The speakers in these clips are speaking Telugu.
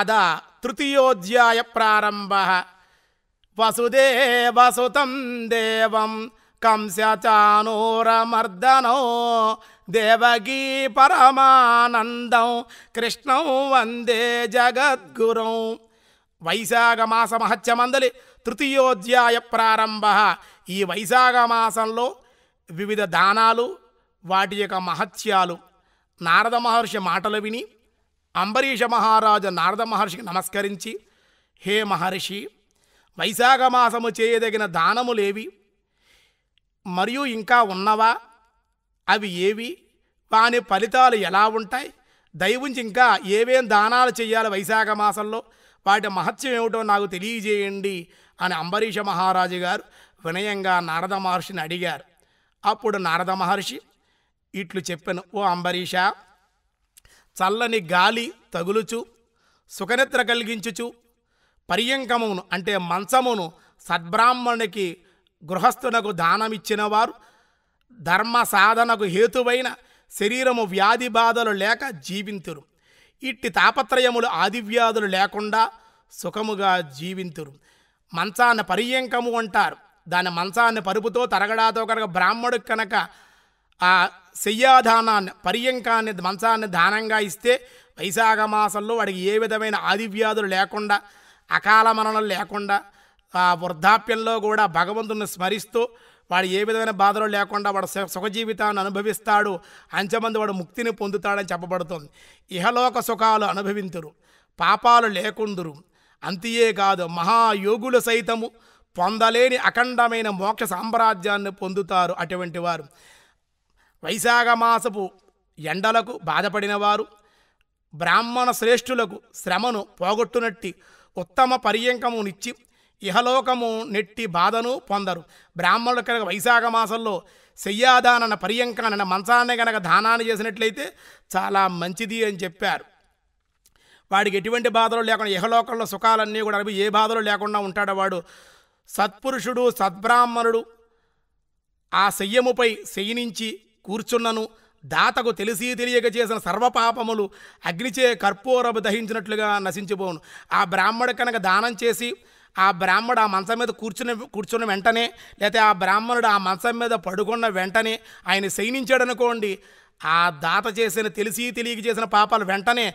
అద తృతీయోధ్యాయ ప్రారంభ వసుదేవసుతం దేవం కంసచానూరమర్దనో దేవగీ పరమానందం కృష్ణం వందే జగద్గురు వైశాఖ మాస మహత్యమందలి తృతీయోధ్యాయ ప్రారంభ ఈ వైశాఖ మాసంలో వివిధ దానాలు వాటి యొక్క మహత్యాలు నారద మహర్షి మాటలు విని అంబరీష మహారాజ నారద మహర్షికి నమస్కరించి హే మహర్షి వైశాఖ మాసము చేయదగిన దానములేవి మరియు ఇంకా ఉన్నవా అవి ఏవి వాని ఫలితాలు ఎలా ఉంటాయి దయవుంచి ఇంకా ఏవేం దానాలు చేయాలి వైశాఖ మాసంలో వాటి మహత్యం ఏమిటో నాకు తెలియజేయండి అని అంబరీష మహారాజు గారు వినయంగా నారద మహర్షిని అడిగారు అప్పుడు నారద మహర్షి ఇట్లు చెప్పాను ఓ అంబరీష చల్లని గాలి తగులుచు సుఖనిద్ర కలిగించుచు పర్యంకమును అంటే మంచమును సద్బ్రాహ్మణునికి గృహస్థునకు దానమిచ్చినవారు ధర్మ సాధనకు హేతువైన శరీరము వ్యాధి బాధలు లేక జీవింతురు ఇట్టి తాపత్రయములు ఆదివ్యాధులు లేకుండా సుఖముగా జీవింతురు మంచాన పర్యంకము అంటారు దాని మంచాన్ని పరుపుతో తరగడాతో కనుక బ్రాహ్మడు కనుక ఆ శయ్యాధానాన్ని పర్యంకాన్ని మంచాన్ని దానంగా ఇస్తే వైశాఖ మాసంలో వాడికి ఏ విధమైన ఆదివ్యాధులు లేకుండా అకాల మరణం లేకుండా ఆ వృద్ధాప్యంలో కూడా భగవంతుని స్మరిస్తూ వాడు ఏ విధమైన బాధలు లేకుండా వాడు సుఖజీవితాన్ని అనుభవిస్తాడు అంచమంది వాడు ముక్తిని పొందుతాడని చెప్పబడుతుంది ఇహలోక సుఖాలు అనుభవింతురు పాపాలు లేకుందురు అంతియే కాదు మహాయోగులు సైతము పొందలేని అఖండమైన మోక్ష సామ్రాజ్యాన్ని పొందుతారు అటువంటి వారు వైశాఖ మాసపు ఎండలకు బాధపడినవారు బ్రాహ్మణ శ్రేష్ఠులకు శ్రమను పోగొట్టునట్టి ఉత్తమ పర్యంకమునిచ్చి ఇహలోకము నెట్టి బాధను పొందరు బ్రాహ్మణులు కనుక వైశాఖ మాసంలో శయ్యాదానన పర్యంకానన మంచాన్ని కనుక దానాన్ని చేసినట్లయితే చాలా మంచిది అని చెప్పారు వాడికి ఎటువంటి బాధలు లేకుండా ఇహలోకంలో సుఖాలన్నీ కూడా ఏ బాధలు లేకుండా ఉంటాడు వాడు సత్పురుషుడు సద్బ్రాహ్మణుడు ఆ శయ్యముపై శయనించి కూర్చున్నను దాతకు తెలిసి తెలియక చేసిన సర్వపాపములు అగ్నిచే కర్పూరము దహించినట్లుగా నశించిపోవును ఆ బ్రాహ్మడు కనుక దానం చేసి ఆ బ్రాహ్మడు ఆ మంచం మీద కూర్చుని కూర్చున్న వెంటనే లేకపోతే ఆ బ్రాహ్మణుడు ఆ మంచం మీద పడుకున్న వెంటనే ఆయన శయనించాడనుకోండి ఆ దాత చేసిన తెలిసి తెలియక చేసిన పాపాలు వెంటనే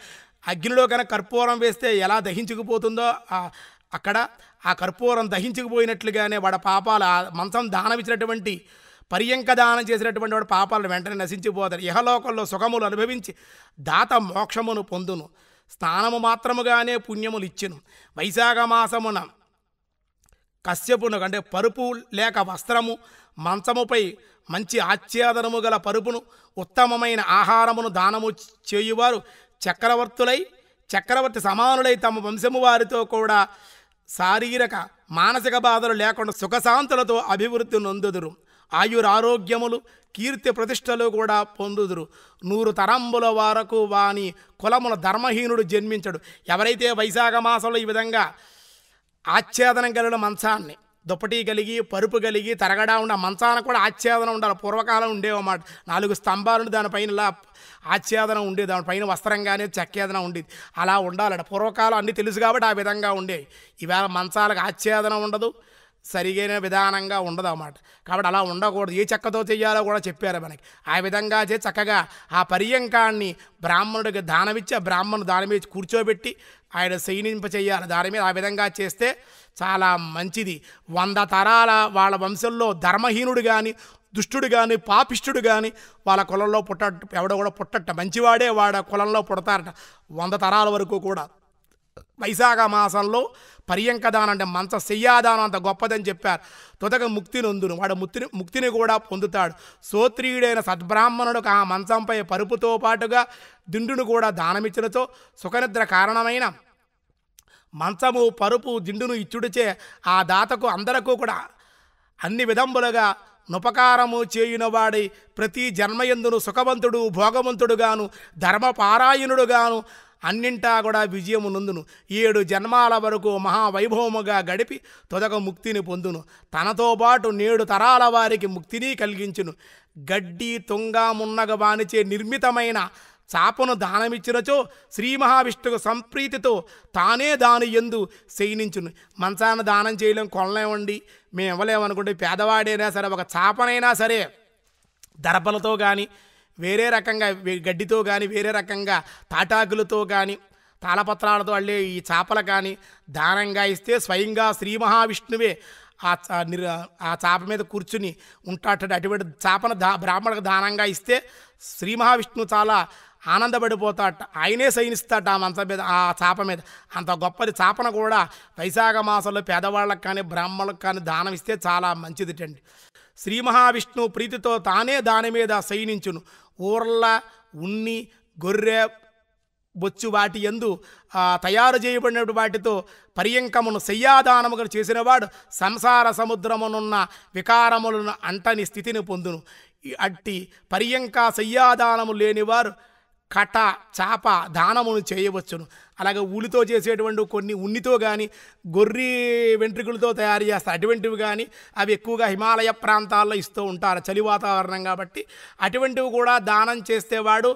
అగ్నిలో కనుక కర్పూరం వేస్తే ఎలా దహించుకుపోతుందో అక్కడ ఆ కర్పూరం దహించుకుపోయినట్లుగానే వాడ పాపాలు ఆ మంచం దానమిచ్చినటువంటి పర్యంక దానం చేసినటువంటి వాడు పాపాలను వెంటనే నశించిపోతాడు ఇహలోకంలో సుఖములు అనుభవించి దాత మోక్షమును పొందును స్నానము మాత్రముగానే పుణ్యములు ఇచ్చును వైశాఖ మాసమున కశ్యపును అంటే పరుపు లేక వస్త్రము మంచముపై మంచి ఆచ్ఛాదనము గల పరుపును ఉత్తమమైన ఆహారమును దానము చేయువారు చక్రవర్తులై చక్రవర్తి సమానులై తమ వంశము వారితో కూడా శారీరక మానసిక బాధలు లేకుండా సుఖశాంతులతో అభివృద్ధి నొందుదురు ఆయురారోగ్యములు కీర్తి ప్రతిష్టలు కూడా పొందుదురు నూరు తరంబుల వరకు వాని కులముల ధర్మహీనుడు జన్మించడు ఎవరైతే వైశాఖ మాసంలో ఈ విధంగా ఆచ్ఛేదనం కలిగిన మంచాన్ని దుప్పటి కలిగి పరుపు కలిగి తరగడా ఉన్న మంచాన కూడా ఆచ్ఛేదన ఉండాలి పూర్వకాలం ఉండేవన్నమాట నాలుగు స్తంభాలు దానిపైన ఇలా ఆచ్ఛేదన ఉండేది దానిపైన వస్త్రంగానే చక్కేదన ఉండేది అలా ఉండాలంటే పూర్వకాలం అన్నీ తెలుసు కాబట్టి ఆ విధంగా ఉండేవి ఈవేళ మంచాలకు ఆచ్ఛేదన ఉండదు సరిగైన విధానంగా ఉండదు అన్నమాట కాబట్టి అలా ఉండకూడదు ఏ చెక్కతో చేయాలో కూడా చెప్పారు మనకి ఆ విధంగా చే చక్కగా ఆ పర్యంకాన్ని బ్రాహ్మణుడికి దానమిచ్చి ఆ బ్రాహ్మణుడు దాని మీద కూర్చోబెట్టి ఆయన శయనింప చేయాలి దాని మీద ఆ విధంగా చేస్తే చాలా మంచిది వంద తరాల వాళ్ళ వంశంలో ధర్మహీనుడు కానీ దుష్టుడు కానీ పాపిష్టుడు కానీ వాళ్ళ కులంలో పుట్ట ఎవడో కూడా పుట్టట మంచివాడే వాడ కులంలో పుడతారట వంద తరాల వరకు కూడా వైశాఖ మాసంలో పర్యంకదానం అంటే మంచ శయ్యాదానం అంత గొప్పదని చెప్పారు తుదక ముక్తి నొందును వాడు ముక్తిని ముక్తిని కూడా పొందుతాడు సోత్రియుడైన సద్బ్రాహ్మణుడుకు ఆ మంచంపై పరుపుతో పాటుగా దిండును కూడా దానమిచ్చినతో సుఖనిద్ర కారణమైన మంచము పరుపు దిండును ఇచ్చుడిచే ఆ దాతకు అందరకు కూడా అన్ని విధంబులుగా నుపకారము చేయునవాడి ప్రతి జన్మయందును సుఖవంతుడు భోగవంతుడుగాను ధర్మపారాయణుడుగాను అన్నింటా కూడా విజయము నందును ఏడు జన్మాల వరకు మహావైభవముగా గడిపి తొదక ముక్తిని పొందును తనతో పాటు నేడు తరాల వారికి ముక్తిని కలిగించును గడ్డి తుంగ మున్నగ బానిచే నిర్మితమైన చాపను దానమిచ్చినచో శ్రీ మహావిష్ణుకు సంప్రీతితో తానే దాని ఎందు శయనించును మంచాన దానం చేయలేం కొనలేమండి మేము ఇవ్వలేమనుకుంటే పేదవాడైనా సరే ఒక చాపనైనా సరే దర్భలతో కానీ వేరే రకంగా గడ్డితో కానీ వేరే రకంగా తాటాకులతో కానీ తాళపత్రాలతో అల్లే ఈ చేపలు కానీ దానంగా ఇస్తే స్వయంగా శ్రీ మహావిష్ణువే ఆ ఆ చేప మీద కూర్చుని ఉంటాడు అటువంటి చేపను దా బ్రాహ్మణకు దానంగా ఇస్తే శ్రీ మహావిష్ణువు చాలా ఆనందపడిపోతాట ఆయనే శయనిస్తాట ఆ మంచం మీద ఆ చేప మీద అంత గొప్పది చేపను కూడా వైశాఖ మాసంలో పేదవాళ్ళకు కానీ బ్రాహ్మణులకు కానీ దానం ఇస్తే చాలా మంచిది అండి శ్రీ మహావిష్ణువు ప్రీతితో తానే దాని మీద శయనించును ఊర్ల ఉన్ని గొర్రె బొచ్చు వాటి ఎందు తయారు చేయబడిన వాటితో పర్యంకమును శయ్యాదానముగా చేసినవాడు సంసార సముద్రమునున్న వికారములను అంటని స్థితిని పొందును అట్టి పర్యంక శయ్యాదానము లేనివారు కట చాప దానమును చేయవచ్చును అలాగే ఉలితో చేసేటువంటి కొన్ని ఉన్నితో కానీ గొర్రి వెంట్రుకలతో తయారు చేస్తారు అటువంటివి కానీ అవి ఎక్కువగా హిమాలయ ప్రాంతాల్లో ఇస్తూ ఉంటారు చలి వాతావరణం కాబట్టి అటువంటివి కూడా దానం చేస్తేవాడు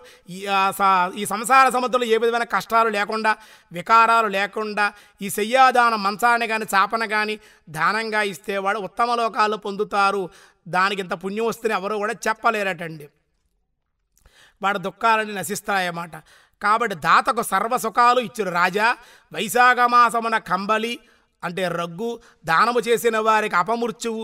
ఈ సంసార సమతులు ఏ విధమైన కష్టాలు లేకుండా వికారాలు లేకుండా ఈ శయ్యాదాన మంచాన్ని కానీ చాపన కానీ దానంగా ఇస్తేవాడు ఉత్తమ లోకాలు పొందుతారు దానికి ఇంత పుణ్యం వస్తుంది ఎవరు కూడా చెప్పలేరటండి వాడి దుఃఖాలని నశిస్తాయన్నమాట కాబట్టి దాతకు సర్వసుఖాలు ఇచ్చిన రాజా వైశాఖ మాసమున కంబలి అంటే రగ్గు దానము చేసిన వారికి అపమృత్యువు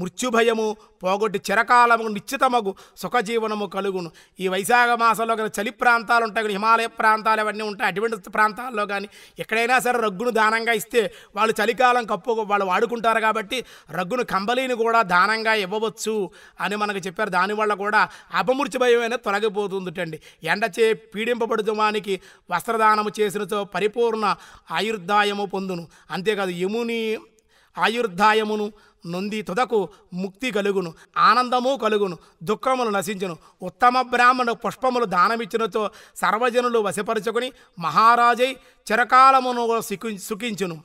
మృత్యుభయము పోగొట్టి చిరకాలము నిశ్చితమగు సుఖజీవనము కలుగును ఈ వైశాఖ మాసంలో కానీ చలి ప్రాంతాలు ఉంటాయి కానీ హిమాలయ ప్రాంతాలు అవన్నీ ఉంటాయి అటువంటి ప్రాంతాల్లో కానీ ఎక్కడైనా సరే రగ్గును దానంగా ఇస్తే వాళ్ళు చలికాలం కప్పు వాళ్ళు వాడుకుంటారు కాబట్టి రగ్గును కంబలీని కూడా దానంగా ఇవ్వవచ్చు అని మనకు చెప్పారు దానివల్ల కూడా అపమృత్యు అనేది తొలగిపోతుందిటండి ఎండచే పీడింపబడుతుమానికి వస్త్రదానము చేసినతో పరిపూర్ణ ఆయుర్దాయము పొందును అంతేకాదు యముని ఆయుర్దాయమును నొంది తుదకు ముక్తి కలుగును ఆనందము కలుగును దుఃఖములు నశించును ఉత్తమ బ్రాహ్మణు పుష్పములు దానమిచ్చినతో సర్వజనులు వశపరుచుకుని మహారాజై చిరకాలమును సుఖించును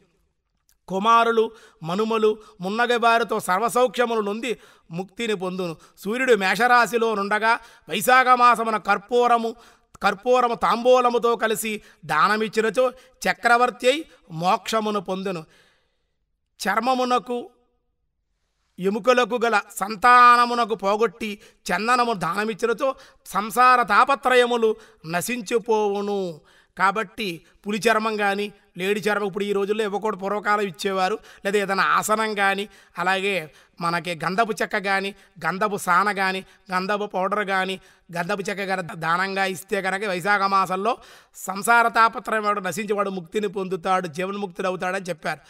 కుమారులు మనుమలు మున్నగబారితో సర్వసౌఖ్యములు నొంది ముక్తిని పొందును సూర్యుడు మేషరాశిలో నుండగా వైశాఖ మాసమున కర్పూరము కర్పూరము తాంబూలముతో కలిసి దానమిచ్చినచో చక్రవర్తి అయి మోక్షమును పొందును చర్మమునకు ఎముకలకు గల సంతానమునకు పోగొట్టి చందనము దానమిచ్చినతో సంసార తాపత్రయములు నశించిపోవును కాబట్టి పులి చర్మం కానీ లేడి చర్మం ఇప్పుడు ఈ రోజుల్లో ఇవ్వకూడదు పూర్వకాలం ఇచ్చేవారు లేదా ఏదైనా ఆసనం కానీ అలాగే మనకి గంధపు చెక్క కానీ గంధపు సాన కానీ గంధపు పౌడర్ కానీ గంధపు చెక్క కానీ దానంగా ఇస్తే కనుక వైశాఖ మాసంలో సంసార తాపత్రయం వాడు నశించేవాడు ముక్తిని పొందుతాడు జీవన్ముక్తుడు అవుతాడని చెప్పారు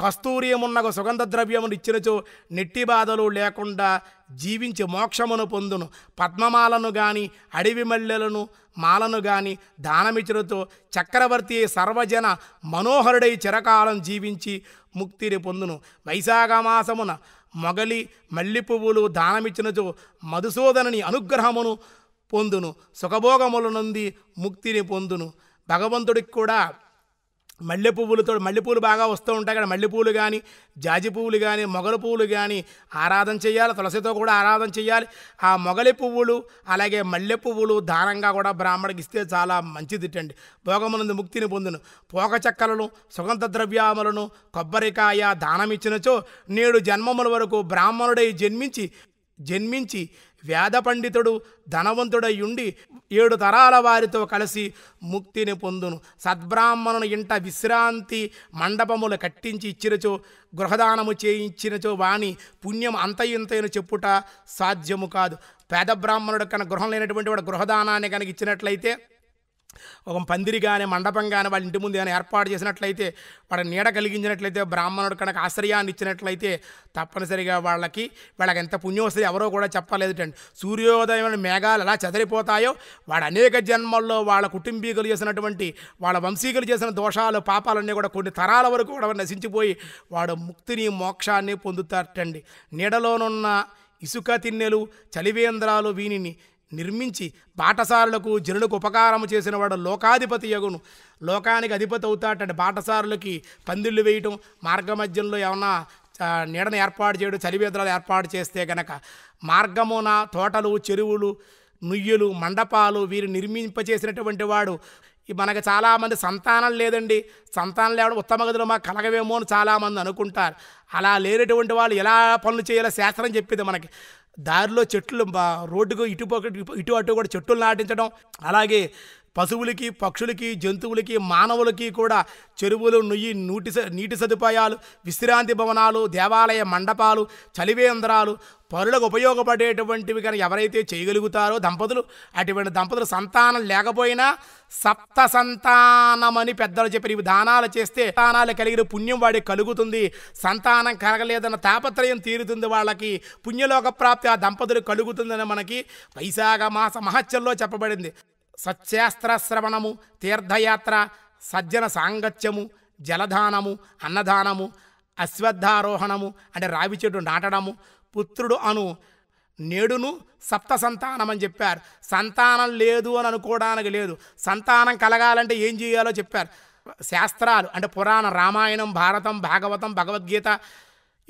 కస్తూర్యమున్నగ సుగంధ ద్రవ్యమును ఇచ్చినచో నెట్టి బాధలు లేకుండా జీవించి మోక్షమును పొందును పద్మమాలను గాని అడవి మల్లెలను మాలను గాని దానమిచ్చులతో చక్రవర్తి సర్వజన మనోహరుడై చిరకాలం జీవించి ముక్తిని పొందును వైశాఖ మాసమున మొగలి మల్లి పువ్వులు దానమిచ్చినచో మధుసూదనని అనుగ్రహమును పొందును సుఖభోగముల నుండి ముక్తిని పొందును భగవంతుడికి కూడా మల్లె పువ్వులతో మల్లెపూలు బాగా వస్తూ ఉంటాయి కదా మల్లెపూలు కానీ జాజి పువ్వులు కానీ మొగల పువ్వులు కానీ ఆరాధన చేయాలి తులసితో కూడా ఆరాధన చేయాలి ఆ మొగలి పువ్వులు అలాగే మల్లె పువ్వులు దానంగా కూడా బ్రాహ్మణకి ఇస్తే చాలా అండి భోగమునందు ముక్తిని పొందును పోక చక్కలను సుగంధ ద్రవ్యాములను కొబ్బరికాయ దానమిచ్చినచో నేడు జన్మముల వరకు బ్రాహ్మణుడై జన్మించి జన్మించి వేద పండితుడు ధనవంతుడయ్యుండి ఏడు తరాల వారితో కలిసి ముక్తిని పొందును సద్బ్రాహ్మణుని ఇంట విశ్రాంతి మండపములు కట్టించి ఇచ్చినచో గృహదానము చేయించినచో వాణి పుణ్యం అంత ఇంతైన చెప్పుట సాధ్యము కాదు పేద బ్రాహ్మణుడు కన్నా గృహం లేనటువంటి వాడు గృహదానాన్ని కనుక ఇచ్చినట్లయితే ఒక పందిరి కానీ మండపం కానీ వాళ్ళ ఇంటి ముందు ఏమైనా ఏర్పాటు చేసినట్లయితే వాళ్ళ నీడ కలిగించినట్లయితే బ్రాహ్మణుడు కనుక ఆశ్రయాన్ని ఇచ్చినట్లయితే తప్పనిసరిగా వాళ్ళకి వాళ్ళకి ఎంత పుణ్యం వస్తుంది ఎవరో కూడా అండి సూర్యోదయం మేఘాలు ఎలా చెదరిపోతాయో వాడు అనేక జన్మల్లో వాళ్ళ కుటుంబీకులు చేసినటువంటి వాళ్ళ వంశీకులు చేసిన దోషాలు పాపాలన్నీ కూడా కొన్ని తరాల వరకు కూడా నశించిపోయి వాడు ముక్తిని మోక్షాన్ని పొందుతారటండి నీడలోనున్న ఇసుక తిన్నెలు చలివేంద్రాలు వీనిని నిర్మించి బాటసారులకు జనులకు ఉపకారము చేసిన వాడు లోకాధిపతి యగును లోకానికి అధిపతి అవుతాటంటే బాటసారులకి పందిళ్ళు వేయటం మార్గ మధ్యంలో ఏమన్నా నీడను ఏర్పాటు చేయడం చలివేదరాలు ఏర్పాటు చేస్తే గనక మార్గమున తోటలు చెరువులు నుయ్యలు మండపాలు వీరు నిర్మింపచేసినటువంటి వాడు మనకు చాలామంది సంతానం లేదండి సంతానం లేవడం ఉత్తమ గదిలో మాకు కలగవేమో అని చాలామంది అనుకుంటారు అలా లేనటువంటి వాళ్ళు ఎలా పనులు చేయాలో శాస్త్రం చెప్పింది మనకి దారిలో చెట్లు రోడ్డుకు ఇటు ఇటు అటు కూడా చెట్లు నాటించడం అలాగే పశువులకి పక్షులకి జంతువులకి మానవులకి కూడా చెరువులు నుయ్యి నూటి నీటి సదుపాయాలు విశ్రాంతి భవనాలు దేవాలయ మండపాలు చలివేంద్రాలు పరులకు ఉపయోగపడేటువంటివి కానీ ఎవరైతే చేయగలుగుతారో దంపతులు అటువంటి దంపతులు సంతానం లేకపోయినా సప్త సంతానమని పెద్దలు చెప్పిన ఇవి దానాలు చేస్తే దానాలు కలిగిన పుణ్యం వాడికి కలుగుతుంది సంతానం కలగలేదన్న తాపత్రయం తీరుతుంది వాళ్ళకి పుణ్యలోక ప్రాప్తి ఆ దంపతులు కలుగుతుందని మనకి వైశాఖ మాస మహత్యంలో చెప్పబడింది సత్యాస్త్ర శ్రవణము తీర్థయాత్ర సజ్జన సాంగత్యము జలదానము అన్నదానము అశ్వద్ధారోహణము అంటే రావి చెట్టు నాటడము పుత్రుడు అను నేడును సప్త సంతానం అని చెప్పారు సంతానం లేదు అని అనుకోవడానికి లేదు సంతానం కలగాలంటే ఏం చేయాలో చెప్పారు శాస్త్రాలు అంటే పురాణ రామాయణం భారతం భాగవతం భగవద్గీత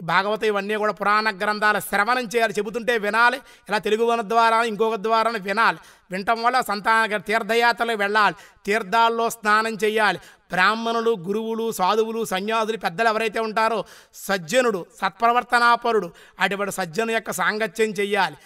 ఈ భాగవత ఇవన్నీ కూడా పురాణ గ్రంథాల శ్రవణం చేయాలి చెబుతుంటే వినాలి ఇలా తెలుగు ద్వారా ఇంకొక ద్వారా వినాలి వినటం వల్ల సంతాన తీర్థయాత్రలు వెళ్ళాలి తీర్థాల్లో స్నానం చేయాలి బ్రాహ్మణులు గురువులు సాధువులు సన్యాసులు పెద్దలు ఎవరైతే ఉంటారో సజ్జనుడు సత్ప్రవర్తనాపరుడు అటువంటి సజ్జను యొక్క సాంగత్యం చేయాలి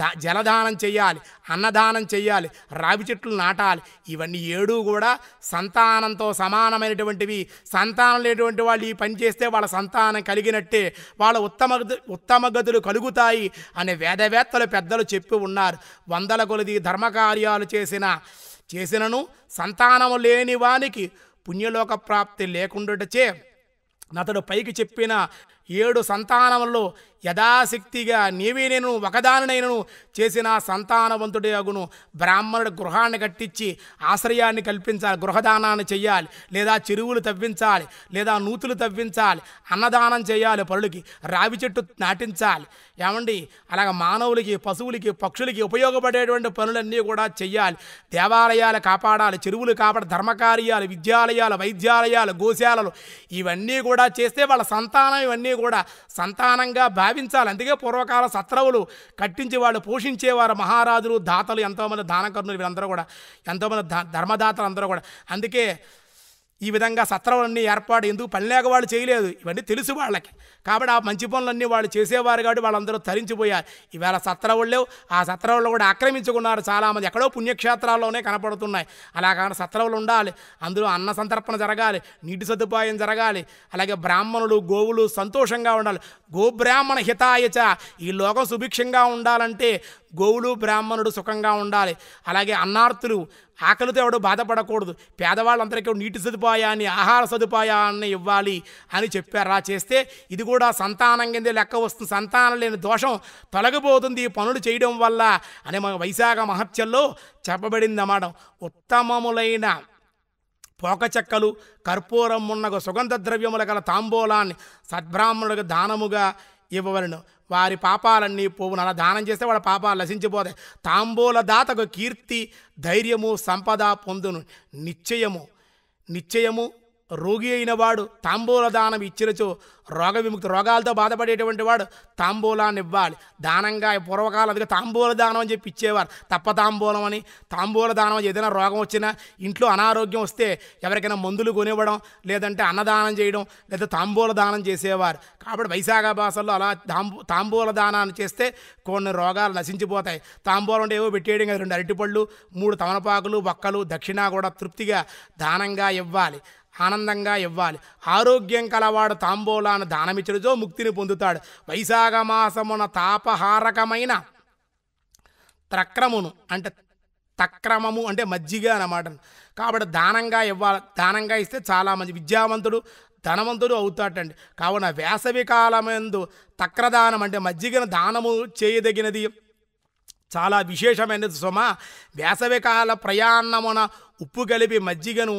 దా జలదానం చేయాలి అన్నదానం చేయాలి రావి చెట్లు నాటాలి ఇవన్నీ ఏడు కూడా సంతానంతో సమానమైనటువంటివి సంతానం లేనటువంటి వాళ్ళు ఈ పని చేస్తే వాళ్ళ సంతానం కలిగినట్టే వాళ్ళ ఉత్తమ ఉత్తమ గతులు కలుగుతాయి అనే వేదవేత్తలు పెద్దలు చెప్పి ఉన్నారు వందల కొలది ధర్మకార్యాలు చేసిన చేసినను సంతానము లేని వానికి పుణ్యలోక ప్రాప్తి లేకుండాటచే అతడు పైకి చెప్పిన ఏడు సంతానంలో యథాశక్తిగా నీవే నేను ఒకదానినైనను చేసిన సంతానవంతుడే అగును బ్రాహ్మణుడు గృహాన్ని కట్టించి ఆశ్రయాన్ని కల్పించాలి గృహదానాన్ని చేయాలి లేదా చెరువులు తవ్వించాలి లేదా నూతులు తవ్వించాలి అన్నదానం చేయాలి పరులకి రావి చెట్టు నాటించాలి ఏమండి అలాగ మానవులకి పశువులకి పక్షులకి ఉపయోగపడేటువంటి పనులన్నీ కూడా చెయ్యాలి దేవాలయాలు కాపాడాలి చెరువులు కాపాడ ధర్మకార్యాలు విద్యాలయాలు వైద్యాలయాలు గోశాలలు ఇవన్నీ కూడా చేస్తే వాళ్ళ సంతానం ఇవన్నీ కూడా సంతానంగా భావి భావించాలి అందుకే పూర్వకాల సత్రవులు కట్టించి వాళ్ళు పోషించేవారు మహారాజులు దాతలు ఎంతోమంది దానకర్ణులు వీరందరూ కూడా ఎంతోమంది ధర్మదాతలు అందరూ కూడా అందుకే ఈ విధంగా సత్రములన్నీ ఏర్పాటు ఎందుకు పని లేక వాళ్ళు చేయలేదు ఇవన్నీ తెలుసు వాళ్ళకి కాబట్టి ఆ మంచి పనులన్నీ వాళ్ళు చేసేవారు కాబట్టి వాళ్ళందరూ తరించిపోయారు ఈవేళ సత్రవుళ్ళు ఆ సత్రవులు కూడా ఆక్రమించుకున్నారు చాలామంది ఎక్కడో పుణ్యక్షేత్రాల్లోనే కనపడుతున్నాయి అలా కానీ సత్రవులు ఉండాలి అందులో అన్న సంతర్పణ జరగాలి నీటి సదుపాయం జరగాలి అలాగే బ్రాహ్మణులు గోవులు సంతోషంగా ఉండాలి గోబ్రాహ్మణ హితాయచ ఈ లోకం సుభిక్షంగా ఉండాలంటే గోవులు బ్రాహ్మణుడు సుఖంగా ఉండాలి అలాగే అన్నార్థులు ఆకలితో ఎవడు బాధపడకూడదు పేదవాళ్ళందరికీ నీటి సదుపాయాన్ని ఆహార సదుపాయాన్ని ఇవ్వాలి అని చెప్పారు చేస్తే ఇది కూడా సంతానం కింద లెక్క వస్తుంది సంతానం లేని దోషం తొలగిపోతుంది పనులు చేయడం వల్ల అనే మన వైశాఖ మహత్యంలో చెప్పబడిందన్నమాట ఉత్తమములైన పోక చెక్కలు కర్పూరం ఉన్న సుగంధ ద్రవ్యముల గల తాంబూలాన్ని సద్బ్రాహ్మణులకు దానముగా ఇవ్వవలను వారి పాపాలన్నీ పోవు అలా దానం చేస్తే వాడి పాపాలు లసించిపోతాయి తాంబూల దాతకు కీర్తి ధైర్యము సంపద పొందును నిశ్చయము నిశ్చయము రోగి అయిన వాడు తాంబూల దానం ఇచ్చినచో రోగ విముక్తి రోగాలతో బాధపడేటువంటి వాడు తాంబూలాన్ని ఇవ్వాలి దానంగా పూర్వకాలం అందుకే తాంబూల దానం అని చెప్పి ఇచ్చేవారు తప్ప తాంబూలం అని తాంబూల దానం ఏదైనా రోగం వచ్చినా ఇంట్లో అనారోగ్యం వస్తే ఎవరికైనా మందులు కొనివ్వడం లేదంటే అన్నదానం చేయడం లేదా తాంబూల దానం చేసేవారు కాబట్టి వైశాఖ భాషల్లో అలా తాంబూ తాంబూల దానాన్ని చేస్తే కొన్ని రోగాలు నశించిపోతాయి తాంబూలం అంటే ఏవో పెట్టేయడం కదా రెండు అరటిపళ్ళు మూడు తమలపాకులు బక్కలు దక్షిణ కూడా తృప్తిగా దానంగా ఇవ్వాలి ఆనందంగా ఇవ్వాలి ఆరోగ్యం కలవాడు తాంబూలాను దానమిచ్చుడుతో ముక్తిని పొందుతాడు వైశాఖ మాసమున తాపహారకమైన త్రక్రమును అంటే తక్రమము అంటే మజ్జిగ అన్నమాట కాబట్టి దానంగా ఇవ్వాలి దానంగా ఇస్తే చాలా మంచి విద్యావంతుడు ధనవంతుడు అవుతాటండి కావున వేసవి కాలమందు తక్రదానం అంటే మజ్జిగను దానము చేయదగినది చాలా విశేషమైనది సుమ వేసవికాల ప్రయాణమున ఉప్పు కలిపి మజ్జిగను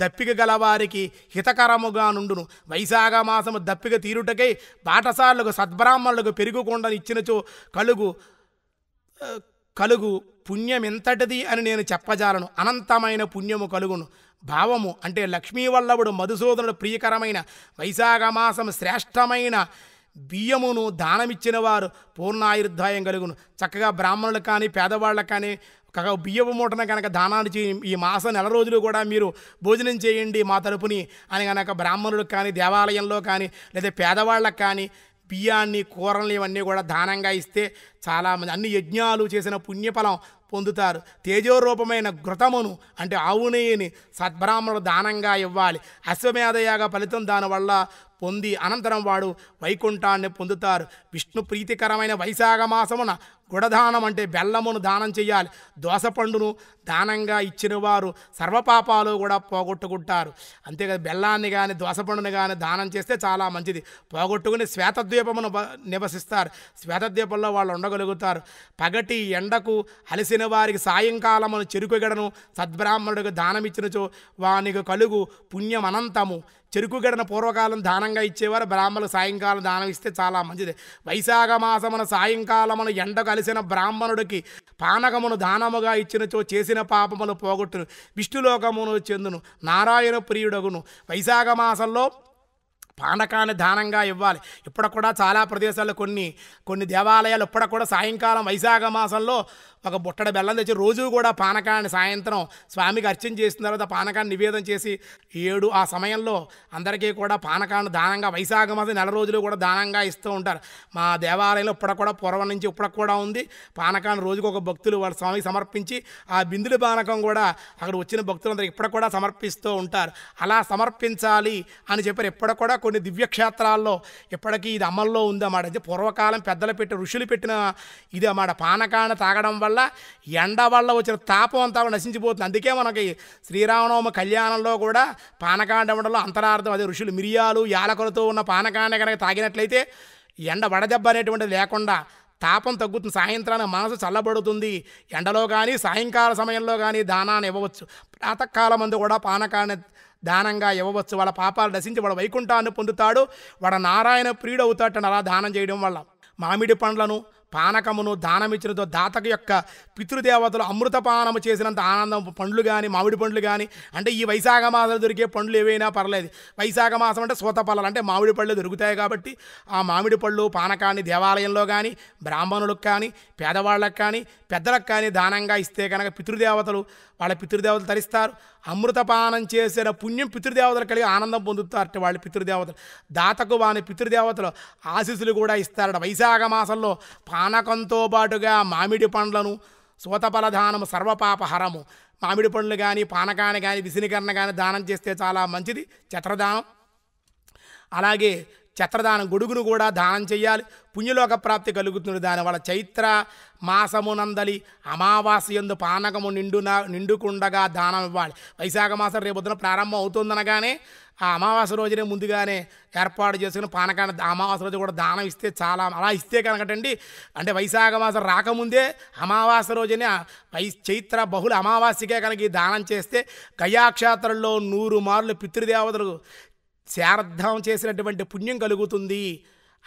దప్పిక గలవారికి హితకరముగా నుండును వైశాఖ మాసము దప్పిక తీరుటకై బాటసార్లకు సద్బ్రాహ్మణులకు ఇచ్చినచో కలుగు కలుగు ఎంతటిది అని నేను చెప్పజాలను అనంతమైన పుణ్యము కలుగును భావము అంటే లక్ష్మీవల్లభుడు మధుసూదనుడు ప్రియకరమైన వైశాఖ మాసం శ్రేష్టమైన బియ్యమును దానమిచ్చిన వారు పూర్ణాయుర్ధాయం కలుగును చక్కగా బ్రాహ్మణులు కానీ పేదవాళ్ళకు కానీ కాక బియ్యపు మూటన కనుక దానాన్ని ఈ మాసం నెల రోజులు కూడా మీరు భోజనం చేయండి మా తరపుని అని కనుక బ్రాహ్మణులకు కానీ దేవాలయంలో కానీ లేదా పేదవాళ్ళకు కానీ బియ్యాన్ని కూరలు ఇవన్నీ కూడా దానంగా ఇస్తే చాలామంది అన్ని యజ్ఞాలు చేసిన పుణ్యఫలం పొందుతారు తేజోరూపమైన ఘృతమును అంటే ఆవు నెయ్యిని సద్బ్రాహ్మణుడు దానంగా ఇవ్వాలి అశ్వమేధయాగ ఫలితం దానివల్ల పొంది అనంతరం వాడు వైకుంఠాన్ని పొందుతారు విష్ణు ప్రీతికరమైన వైశాఖ మాసమున గుడదానం అంటే బెల్లమును దానం చేయాలి దోసపండును దానంగా ఇచ్చిన వారు సర్వపాపాలు కూడా పోగొట్టుకుంటారు అంతేకాదు బెల్లాన్ని కానీ దోసపండును కానీ దానం చేస్తే చాలా మంచిది పోగొట్టుకుని శ్వేతద్వీపమును నివసిస్తారు శ్వేతద్వీపంలో వాళ్ళు ఉండగలుగుతారు పగటి ఎండకు అలసిన వారికి సాయంకాలమును చెరుకుగడను సద్బ్రాహ్మణుడికి దానమిచ్చినచో వానికి కలుగు పుణ్యం అనంతము చెరుకు గడన పూర్వకాలం దానంగా ఇచ్చేవారు బ్రాహ్మణులు సాయంకాలం దానం ఇస్తే చాలా మంచిది వైశాఖ మాసమున సాయంకాలమును ఎండ కలిసిన బ్రాహ్మణుడికి పానకమును దానముగా ఇచ్చినచో చేసిన పాపమును పోగొట్టును విష్ణులోకమును చెందును నారాయణ ప్రియుడగును వైశాఖ మాసంలో పానకాన్ని దానంగా ఇవ్వాలి ఇప్పటికూడా కూడా చాలా ప్రదేశాల్లో కొన్ని కొన్ని దేవాలయాలు ఇప్పటికూడా కూడా సాయంకాలం వైశాఖ మాసంలో ఒక బుట్టడ బెల్లం తెచ్చి రోజు కూడా పానకాన్ని సాయంత్రం స్వామికి అర్చన చేసిన తర్వాత పానకాన్ని నివేదన చేసి ఏడు ఆ సమయంలో అందరికీ కూడా పానకాన్ని దానంగా వైశాఖ నెల రోజులు కూడా దానంగా ఇస్తూ ఉంటారు మా దేవాలయంలో ఇప్పుడు కూడా పూర్వం నుంచి ఇప్పుడు కూడా ఉంది పానకాన్ని రోజుకు ఒక భక్తులు వాళ్ళ స్వామికి సమర్పించి ఆ బిందుల పానకం కూడా అక్కడ వచ్చిన భక్తులందరికీ ఇప్పుడు కూడా సమర్పిస్తూ ఉంటారు అలా సమర్పించాలి అని చెప్పారు ఇప్పుడు కూడా కొన్ని దివ్యక్షేత్రాల్లో ఇప్పటికీ ఇది అమల్లో ఉందన్నమాట పూర్వకాలం పెద్దలు పెట్టి ఋషులు పెట్టిన ఇది అన్నమాట పానకాన్ని తాగడం వల్ల వల్ల ఎండ వల్ల వచ్చిన తాపం అంతా నశించిపోతుంది అందుకే మనకి శ్రీరామనవమి కళ్యాణంలో కూడా పానకాండ అంతరార్థం అదే ఋషులు మిరియాలు యాలకులతో ఉన్న పానకాండ కనుక తాగినట్లయితే ఎండ వడదెబ్బ అనేటువంటిది లేకుండా తాపం తగ్గుతుంది సాయంత్రానికి మనసు చల్లబడుతుంది ఎండలో కానీ సాయంకాల సమయంలో కానీ దానాన్ని ఇవ్వవచ్చు ప్రాతకాలం అందు కూడా పానకాన్ని దానంగా ఇవ్వవచ్చు వాళ్ళ పాపాలు నశించి వాడు వైకుంఠాన్ని పొందుతాడు వాడు నారాయణ ప్రియుడు అవుతాడు అలా దానం చేయడం వల్ల మామిడి పండ్లను పానకమును దానమిచ్చినతో దాతకు యొక్క పితృదేవతలు అమృతపానము చేసినంత ఆనందం పండ్లు కానీ మామిడి పండ్లు కానీ అంటే ఈ వైశాఖ మాసంలో దొరికే పండ్లు ఏవైనా పర్లేదు వైశాఖ మాసం అంటే సోతపల్లలు అంటే మామిడి పళ్ళు దొరుకుతాయి కాబట్టి ఆ మామిడి పళ్ళు పానకాన్ని దేవాలయంలో కానీ బ్రాహ్మణులకు కానీ పేదవాళ్ళకు కానీ పెద్దలకు కానీ దానంగా ఇస్తే కనుక పితృదేవతలు వాళ్ళ పితృదేవతలు తరిస్తారు అమృతపానం చేసిన పుణ్యం పితృదేవతలు కలిగి ఆనందం పొందుతారట వాళ్ళ పితృదేవతలు దాతకు వాని పితృదేవతలు ఆశీస్సులు కూడా ఇస్తారట వైశాఖ మాసంలో పా పానకంతో పాటుగా మామిడి పండ్లను సోతఫలదానం సర్వపాపహరము మామిడి పండ్లు కానీ పానకాన్ని కానీ విసినికరణ కానీ దానం చేస్తే చాలా మంచిది చత్రదానం అలాగే చత్రదానం గొడుగును కూడా దానం చేయాలి పుణ్యలోక ప్రాప్తి కలుగుతుంది దానివల్ల చైత్ర మాసమునందలి అమావాస్యందు పానకము నిండున నిండుకుండగా దానం ఇవ్వాలి వైశాఖ మాసం రేపొద్దున ప్రారంభం అవుతుందనగానే ఆ అమావాస్య రోజునే ముందుగానే ఏర్పాటు చేసుకుని పానకాన్ని అమావాస రోజు కూడా దానం ఇస్తే చాలా అలా ఇస్తే కనుకటండి అంటే వైశాఖ మాసం రాకముందే అమావాస రోజునే వై చైత్ర బహుళ అమావాస్యకే కనుక దానం చేస్తే గయాక్షేత్రంలో నూరు మార్లు పితృదేవతలు శారద్ధం చేసినటువంటి పుణ్యం కలుగుతుంది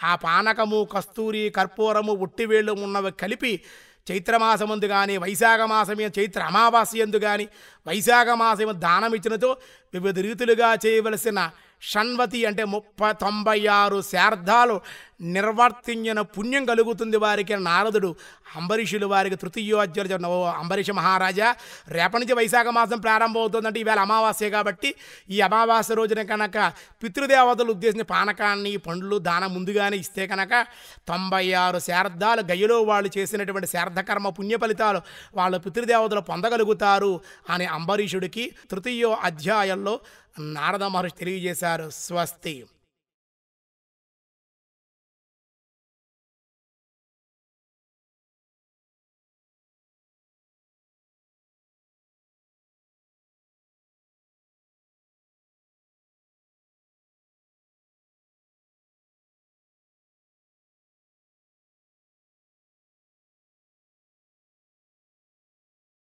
ఆ పానకము కస్తూరి కర్పూరము ఉట్టివేళ్ళు ఉన్నవి కలిపి చైత్రమాసముందు కానీ వైశాఖ మాసమే చైత్ర అమావాస్య ఎందు కానీ వైశాఖ మాసము దానమిచ్చినతో వివిధ రీతులుగా చేయవలసిన షణ్వతి అంటే ముప్పై తొంభై ఆరు శార్ధాలు నిర్వర్తించిన పుణ్యం కలుగుతుంది వారికి నారదుడు అంబరీషులు వారికి తృతీయోధ్యర్జు అంబరీష మహారాజా రేపటి నుంచి వైశాఖ మాసం ప్రారంభం అవుతుందంటే ఈవేళ అమావాస్య కాబట్టి ఈ అమావాస్య రోజున కనుక పితృదేవతలు ఉద్దేశించిన పానకాన్ని పండ్లు దానం ముందుగానే ఇస్తే కనుక తొంభై ఆరు శారదాలు గయ్యలో వాళ్ళు చేసినటువంటి శారదకర్మ పుణ్య ఫలితాలు వాళ్ళు పితృదేవతలు పొందగలుగుతారు అని అంబరీషుడికి తృతీయో అధ్యాయంలో నారద మహర్షి తెలియజేశారు స్వస్తి